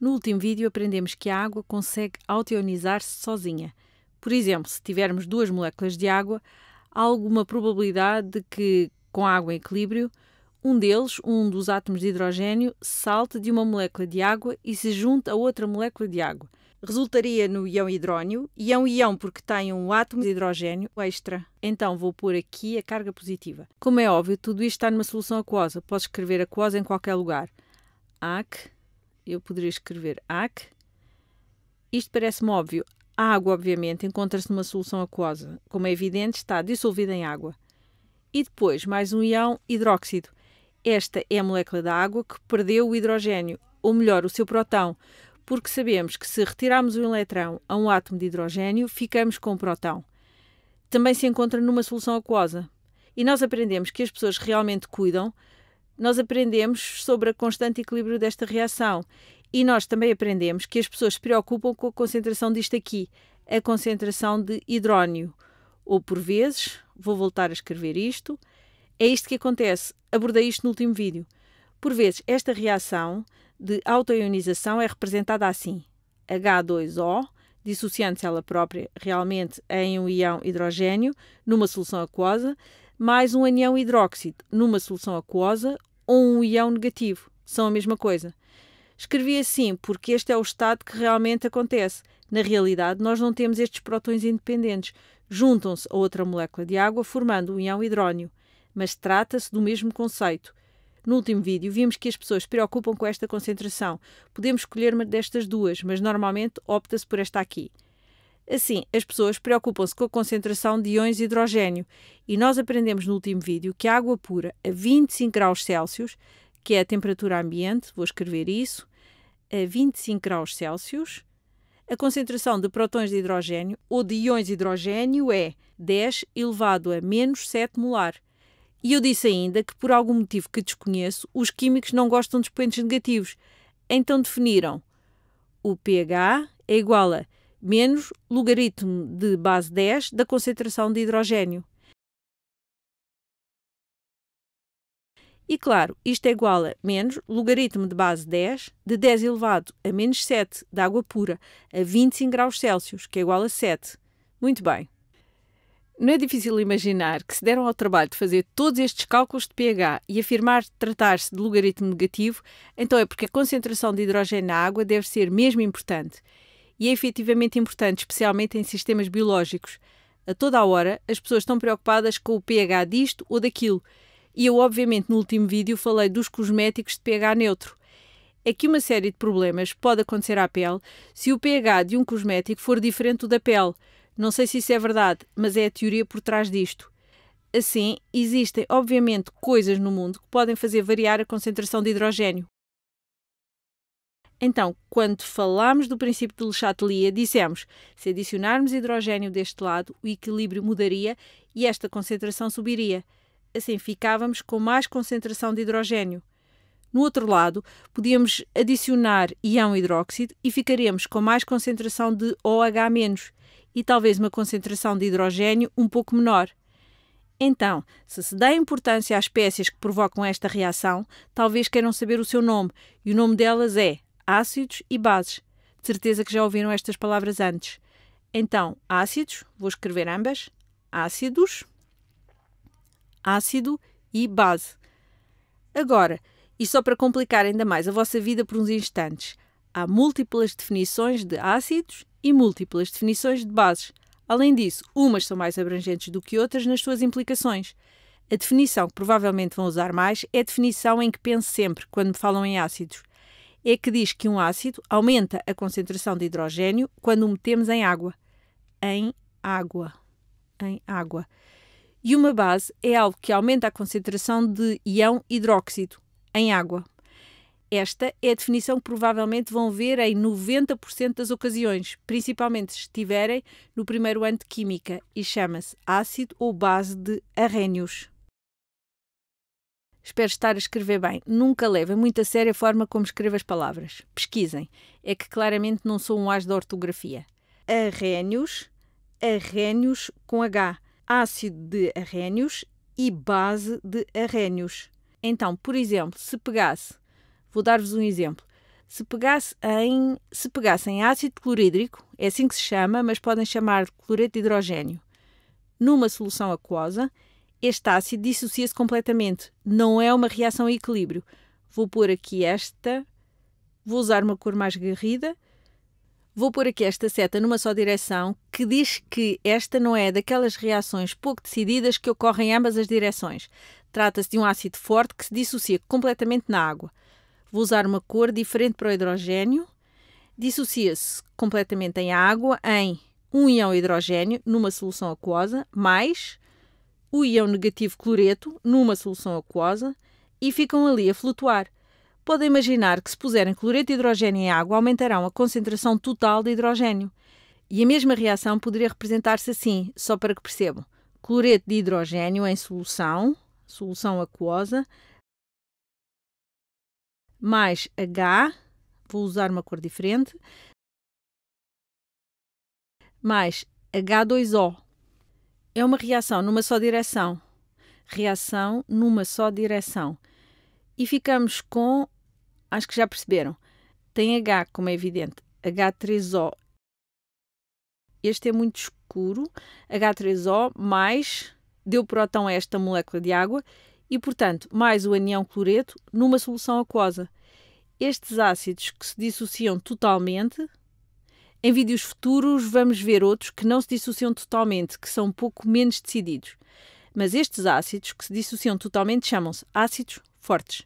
No último vídeo aprendemos que a água consegue auto-ionizar-se sozinha. Por exemplo, se tivermos duas moléculas de água, há alguma probabilidade de que, com a água em equilíbrio, um deles, um dos átomos de hidrogênio, salte de uma molécula de água e se junte a outra molécula de água. Resultaria no ião hidrónio, e é um ião porque tem um átomo de hidrogênio extra. Então vou pôr aqui a carga positiva. Como é óbvio, tudo isto está numa solução aquosa. Posso escrever aquosa em qualquer lugar. AC eu poderia escrever ac. Isto parece-me óbvio. A água, obviamente, encontra-se numa solução aquosa. Como é evidente, está dissolvida em água. E depois, mais um ião hidróxido. Esta é a molécula da água que perdeu o hidrogênio, ou melhor, o seu protão, porque sabemos que se retirarmos um eletrão a um átomo de hidrogênio, ficamos com um protão. Também se encontra numa solução aquosa. E nós aprendemos que as pessoas realmente cuidam nós aprendemos sobre a constante equilíbrio desta reação. E nós também aprendemos que as pessoas se preocupam com a concentração disto aqui, a concentração de hidrónio. Ou por vezes, vou voltar a escrever isto, é isto que acontece. Abordei isto no último vídeo. Por vezes, esta reação de autoionização é representada assim: H2O, dissociando-se ela própria realmente em um ião hidrogênio, numa solução aquosa, mais um anião hidróxido numa solução aquosa ou um ião negativo. São a mesma coisa. Escrevi assim porque este é o estado que realmente acontece. Na realidade, nós não temos estes protões independentes. Juntam-se a outra molécula de água, formando um ião hidrónio. Mas trata-se do mesmo conceito. No último vídeo, vimos que as pessoas se preocupam com esta concentração. Podemos escolher uma destas duas, mas normalmente opta-se por esta aqui. Assim, as pessoas preocupam-se com a concentração de íons de hidrogênio e nós aprendemos no último vídeo que a água pura a 25 graus Celsius, que é a temperatura ambiente, vou escrever isso, a 25 graus Celsius, a concentração de prótons de hidrogênio ou de íons de hidrogênio é 10 elevado a menos 7 molar. E eu disse ainda que, por algum motivo que desconheço, os químicos não gostam de expoentes negativos. Então definiram o pH é igual a menos logaritmo de base 10 da concentração de hidrogênio. E claro, isto é igual a menos logaritmo de base 10, de 10 elevado a menos 7 da água pura, a 25 graus Celsius, que é igual a 7. Muito bem. Não é difícil imaginar que se deram ao trabalho de fazer todos estes cálculos de pH e afirmar tratar-se de logaritmo negativo, então é porque a concentração de hidrogênio na água deve ser mesmo importante e é efetivamente importante, especialmente em sistemas biológicos. A toda a hora, as pessoas estão preocupadas com o pH disto ou daquilo. E eu, obviamente, no último vídeo falei dos cosméticos de pH neutro. É que uma série de problemas pode acontecer à pele se o pH de um cosmético for diferente do da pele. Não sei se isso é verdade, mas é a teoria por trás disto. Assim, existem, obviamente, coisas no mundo que podem fazer variar a concentração de hidrogênio, então, quando falámos do princípio de Le Chatelier, dissemos se adicionarmos hidrogênio deste lado, o equilíbrio mudaria e esta concentração subiria. Assim ficávamos com mais concentração de hidrogênio. No outro lado, podíamos adicionar ião hidróxido e ficaríamos com mais concentração de OH- e talvez uma concentração de hidrogênio um pouco menor. Então, se se dá importância às espécies que provocam esta reação, talvez queiram saber o seu nome, e o nome delas é ácidos e bases. De certeza que já ouviram estas palavras antes. Então, ácidos, vou escrever ambas: ácidos, ácido e base. Agora, e só para complicar ainda mais a vossa vida por uns instantes, há múltiplas definições de ácidos e múltiplas definições de bases. Além disso, umas são mais abrangentes do que outras nas suas implicações. A definição que provavelmente vão usar mais é a definição em que penso sempre quando me falam em ácidos é que diz que um ácido aumenta a concentração de hidrogênio quando o metemos em água. Em água. Em água. E uma base é algo que aumenta a concentração de ião hidróxido em água. Esta é a definição que provavelmente vão ver em 90% das ocasiões, principalmente se estiverem no primeiro ano de Química, e chama-se ácido ou base de arrênios espero estar a escrever bem. Nunca levem muito a sério a forma como escrevo as palavras. Pesquisem. É que claramente não sou um as da ortografia. Arrénios, arrénios com H. Ácido de arrénios e base de arrénios. Então, por exemplo, se pegasse, vou dar-vos um exemplo. Se, pegasse em, se pegassem ácido clorídrico, é assim que se chama, mas podem chamar de cloreto de hidrogênio, numa solução aquosa, este ácido dissocia-se completamente. Não é uma reação a equilíbrio. Vou pôr aqui esta, vou usar uma cor mais garrida, vou pôr aqui esta seta numa só direção, que diz que esta não é daquelas reações pouco decididas que ocorrem em ambas as direções. Trata-se de um ácido forte que se dissocia completamente na água. Vou usar uma cor diferente para o hidrogênio. Dissocia-se completamente em água em um íon hidrogênio numa solução aquosa, mais o íon negativo cloreto numa solução aquosa e ficam ali a flutuar. Podem imaginar que se puserem cloreto de hidrogênio em água aumentarão a concentração total de hidrogênio. E a mesma reação poderia representar-se assim, só para que percebam. Cloreto de hidrogênio em solução, solução aquosa, mais H, vou usar uma cor diferente, mais H2O, é uma reação numa só direção. Reação numa só direção. E ficamos com, acho que já perceberam, tem H, como é evidente, H3O. Este é muito escuro, H3O mais deu próton a esta molécula de água e, portanto, mais o anião cloreto numa solução aquosa. Estes ácidos que se dissociam totalmente em vídeos futuros vamos ver outros que não se dissociam totalmente, que são um pouco menos decididos. Mas estes ácidos que se dissociam totalmente chamam-se ácidos fortes.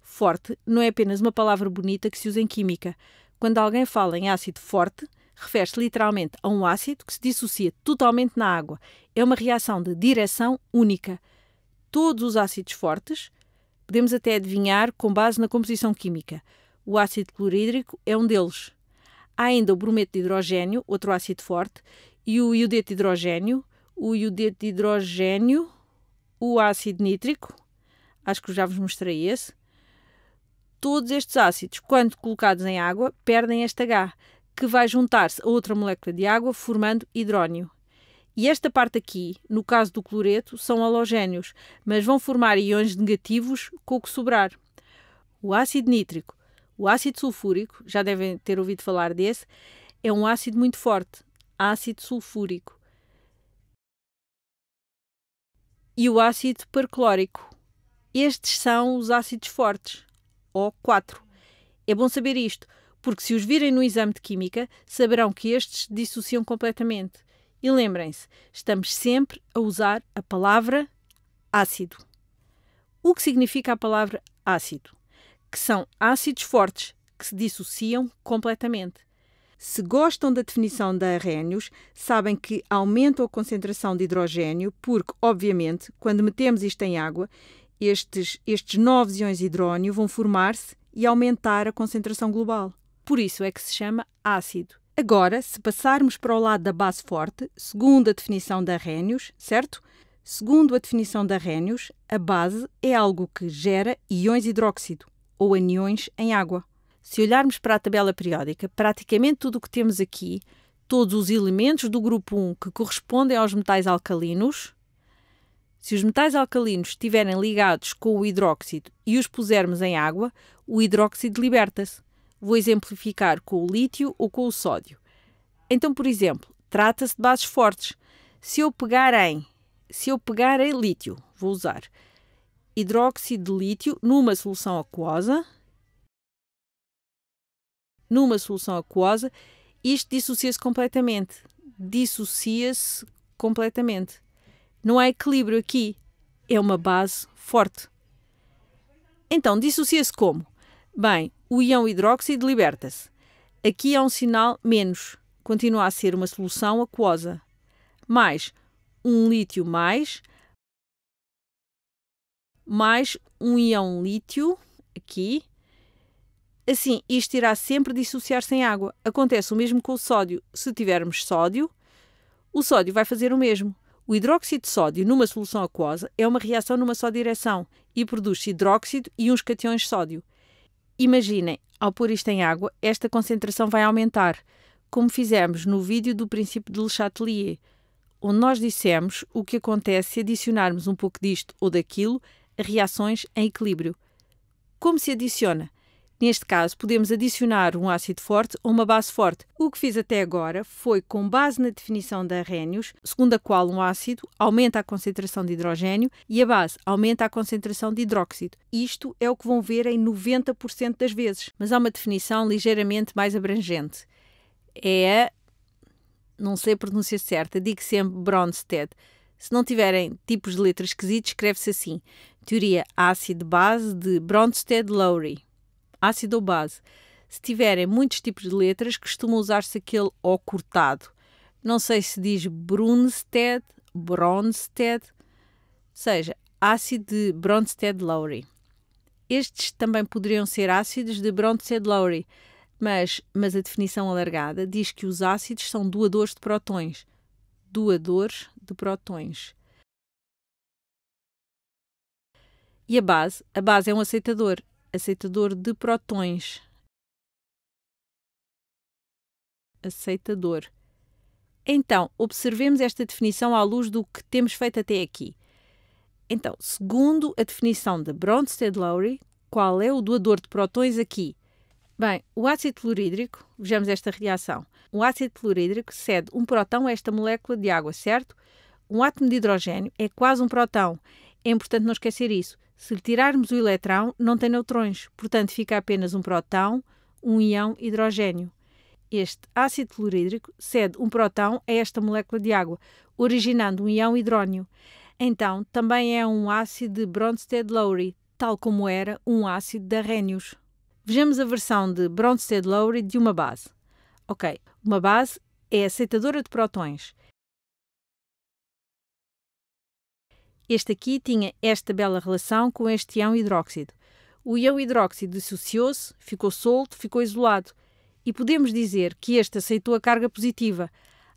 Forte não é apenas uma palavra bonita que se usa em química. Quando alguém fala em ácido forte, refere-se literalmente a um ácido que se dissocia totalmente na água. É uma reação de direção única. Todos os ácidos fortes podemos até adivinhar com base na composição química. O ácido clorídrico é um deles. Há ainda o brometo de hidrogênio, outro ácido forte, e o iodeto de hidrogênio, o iodeto de hidrogênio, o ácido nítrico, acho que já vos mostrei esse. Todos estes ácidos, quando colocados em água, perdem este H, que vai juntar-se a outra molécula de água, formando hidrónio. E esta parte aqui, no caso do cloreto, são halogénios, mas vão formar íons negativos com o que sobrar. O ácido nítrico o ácido sulfúrico, já devem ter ouvido falar desse, é um ácido muito forte, ácido sulfúrico. E o ácido perclórico. Estes são os ácidos fortes, O4. É bom saber isto, porque se os virem no exame de química, saberão que estes dissociam completamente. E lembrem-se, estamos sempre a usar a palavra ácido. O que significa a palavra ácido? que são ácidos fortes que se dissociam completamente. Se gostam da definição da Arrhenius, sabem que aumentam a concentração de hidrogênio, porque, obviamente, quando metemos isto em água, estes, estes novos íons de hidrónio vão formar-se e aumentar a concentração global. Por isso é que se chama ácido. Agora, se passarmos para o lado da base forte, segundo a definição da Arrhenius, certo? Segundo a definição da Arrhenius, a base é algo que gera íons hidróxido ou anions em água. Se olharmos para a tabela periódica, praticamente tudo o que temos aqui, todos os elementos do grupo 1 que correspondem aos metais alcalinos, se os metais alcalinos estiverem ligados com o hidróxido e os pusermos em água, o hidróxido liberta-se. Vou exemplificar com o lítio ou com o sódio. Então, por exemplo, trata-se de bases fortes. Se eu pegar em, se eu pegar em lítio, vou usar hidróxido de lítio numa solução aquosa, numa solução aquosa, isto dissocia-se completamente. Dissocia-se completamente. Não há equilíbrio aqui. É uma base forte. Então, dissocia-se como? Bem, o íon hidróxido liberta-se. Aqui há é um sinal menos. Continua a ser uma solução aquosa. Mais um lítio mais mais um íon lítio aqui. Assim, isto irá sempre dissociar-se em água. Acontece o mesmo com o sódio. Se tivermos sódio, o sódio vai fazer o mesmo. O hidróxido de sódio numa solução aquosa é uma reação numa só direção e produz hidróxido e uns cations de sódio. Imaginem, ao pôr isto em água, esta concentração vai aumentar, como fizemos no vídeo do princípio de Le Chatelier, onde nós dissemos o que acontece se adicionarmos um pouco disto ou daquilo reações em equilíbrio. Como se adiciona? Neste caso, podemos adicionar um ácido forte ou uma base forte. O que fiz até agora foi com base na definição da Arrhenius, segundo a qual um ácido aumenta a concentração de hidrogênio e a base aumenta a concentração de hidróxido. Isto é o que vão ver em 90% das vezes, mas há uma definição ligeiramente mais abrangente. É a. não sei a pronúncia certa, digo sempre Bronsted. Se não tiverem tipos de letras esquisitos, escreve-se assim. Teoria ácido-base de Bronsted-Lowry. Ácido ou base. Se tiverem muitos tipos de letras, costuma usar-se aquele O cortado. Não sei se diz Brunsted, Bronsted, seja, ácido de Bronsted-Lowry. Estes também poderiam ser ácidos de Bronsted-Lowry, mas, mas a definição alargada diz que os ácidos são doadores de protões. Doadores de protões. E a base? A base é um aceitador, aceitador de protões. Aceitador. Então, observemos esta definição à luz do que temos feito até aqui. Então, segundo a definição de Bronsted-Lowry, qual é o doador de protões aqui? Bem, o ácido clorídrico, vejamos esta reação. O ácido clorídrico cede um protão a esta molécula de água, certo? Um átomo de hidrogênio é quase um protão. É importante não esquecer isso. Se lhe tirarmos o eletrão, não tem neutrões, portanto fica apenas um próton, um íon hidrogênio. Este ácido clorídrico cede um próton a esta molécula de água, originando um íon hidrônio. Então, também é um ácido de Bronsted-Lowry, tal como era um ácido de Arrhenius. Vejamos a versão de Bronsted-Lowry de uma base. Ok, uma base é aceitadora de prótons Este aqui tinha esta bela relação com este ião hidróxido. O ião hidróxido dissociou-se, ficou solto, ficou isolado. E podemos dizer que este aceitou a carga positiva.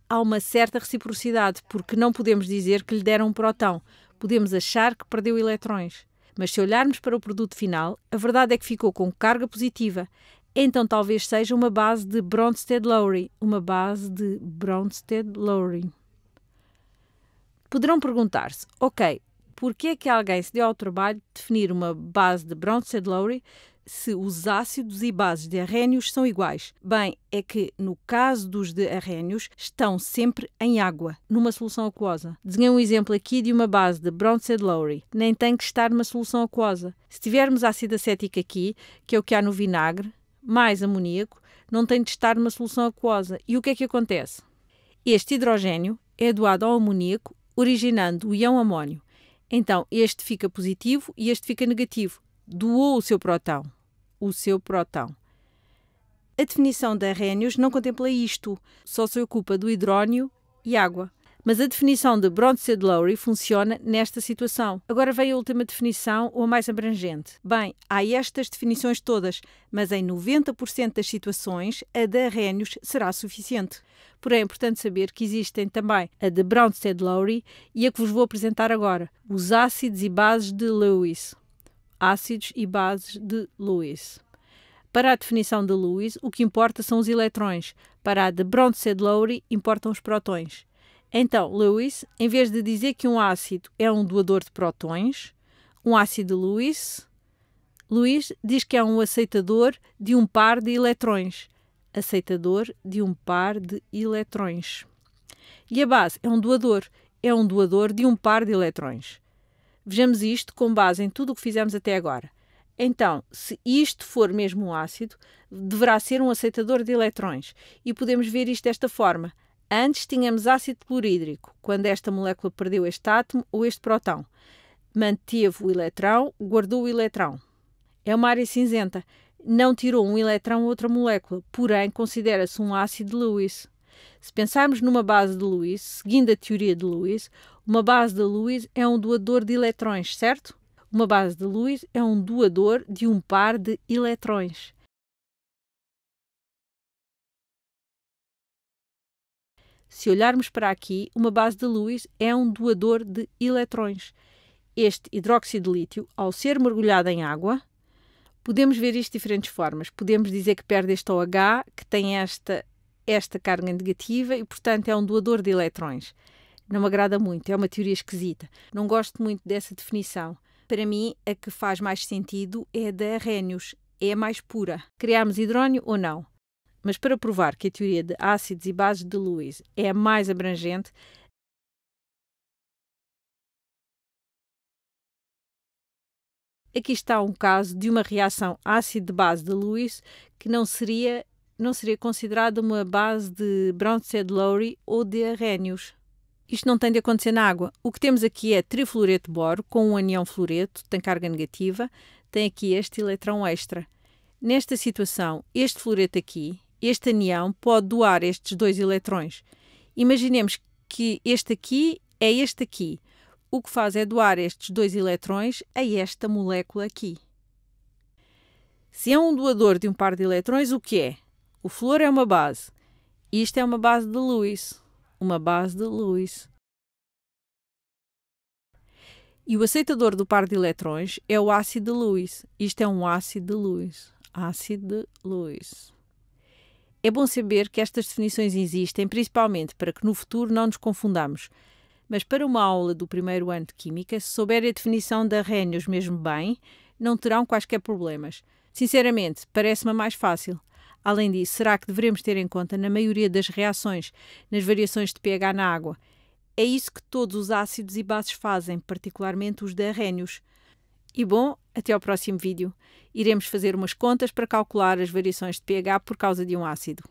Há uma certa reciprocidade, porque não podemos dizer que lhe deram um próton. Podemos achar que perdeu eletrões. Mas se olharmos para o produto final, a verdade é que ficou com carga positiva. Então talvez seja uma base de Bronsted-Lowry, uma base de Bronsted-Lowry. Poderão perguntar-se, ok, por que é que alguém se deu ao trabalho de definir uma base de Bronsted Lowry se os ácidos e bases de arrênios são iguais? Bem, é que no caso dos de arrénios estão sempre em água, numa solução aquosa. Desenhei um exemplo aqui de uma base de Bronsted Lowry. Nem tem que estar numa solução aquosa. Se tivermos ácido acético aqui, que é o que há no vinagre, mais amoníaco, não tem de estar numa solução aquosa. E o que é que acontece? Este hidrogênio é doado ao amoníaco originando o ião amónio. Então, este fica positivo e este fica negativo. Doou o seu protão. O seu protão. A definição da Arrhenius não contempla isto, só se ocupa do hidrónio e água. Mas a definição de Bronsted Lowry funciona nesta situação. Agora vem a última definição, ou a mais abrangente. Bem, há estas definições todas, mas em 90% das situações a de arrénios será suficiente. Porém, é importante saber que existem também a de Bronsted Lowry e a que vos vou apresentar agora, os ácidos e bases de Lewis. Ácidos e bases de Lewis. Para a definição de Lewis, o que importa são os eletrões. Para a de Bronsted-Lowry, importam os protões. Então, Lewis, em vez de dizer que um ácido é um doador de prótons, um ácido Lewis, Lewis diz que é um aceitador de um par de eletrões. Aceitador de um par de eletrões. E a base é um doador, é um doador de um par de eletrões. Vejamos isto com base em tudo o que fizemos até agora. Então, se isto for mesmo um ácido, deverá ser um aceitador de eletrões. E podemos ver isto desta forma. Antes tínhamos ácido clorídrico, quando esta molécula perdeu este átomo ou este protão. Manteve o eletrão, guardou o eletrão. É uma área cinzenta. Não tirou um eletrão a outra molécula, porém considera-se um ácido de Lewis. Se pensarmos numa base de Lewis, seguindo a teoria de Lewis, uma base de Lewis é um doador de eletrões, certo? Uma base de Lewis é um doador de um par de eletrões. Se olharmos para aqui, uma base de Lewis é um doador de eletrões. Este hidróxido de lítio, ao ser mergulhado em água, podemos ver isto de diferentes formas. Podemos dizer que perde este OH, que tem esta, esta carga negativa e, portanto, é um doador de eletrões. Não me agrada muito, é uma teoria esquisita. Não gosto muito dessa definição. Para mim, a que faz mais sentido é da Arrhenius, é a mais pura. Criamos hidrónio ou não? Mas para provar que a teoria de ácidos e bases de Lewis é a mais abrangente, aqui está um caso de uma reação ácido-base de Lewis que não seria não seria considerada uma base de Bronsted-Lowry ou de Arrhenius. Isto não tem de acontecer na água. O que temos aqui é trifluoreto de boro com um anião fluoreto, tem carga negativa, tem aqui este eletrão extra. Nesta situação, este fluoreto aqui, este anião pode doar estes dois eletrões. Imaginemos que este aqui é este aqui. O que faz é doar estes dois eletrões a esta molécula aqui. Se é um doador de um par de eletrões, o que é? O flúor é uma base. Isto é uma base de Lewis. Uma base de Lewis. E o aceitador do par de eletrões é o ácido de Lewis. Isto é um ácido de Lewis. Ácido de Lewis. É bom saber que estas definições existem principalmente para que no futuro não nos confundamos. Mas para uma aula do primeiro ano de Química, se souberem a definição da Rénios mesmo bem, não terão quaisquer problemas. Sinceramente, parece-me mais fácil. Além disso, será que devemos ter em conta na maioria das reações, nas variações de pH na água? É isso que todos os ácidos e bases fazem, particularmente os de arrénios. E bom, até ao próximo vídeo. Iremos fazer umas contas para calcular as variações de pH por causa de um ácido.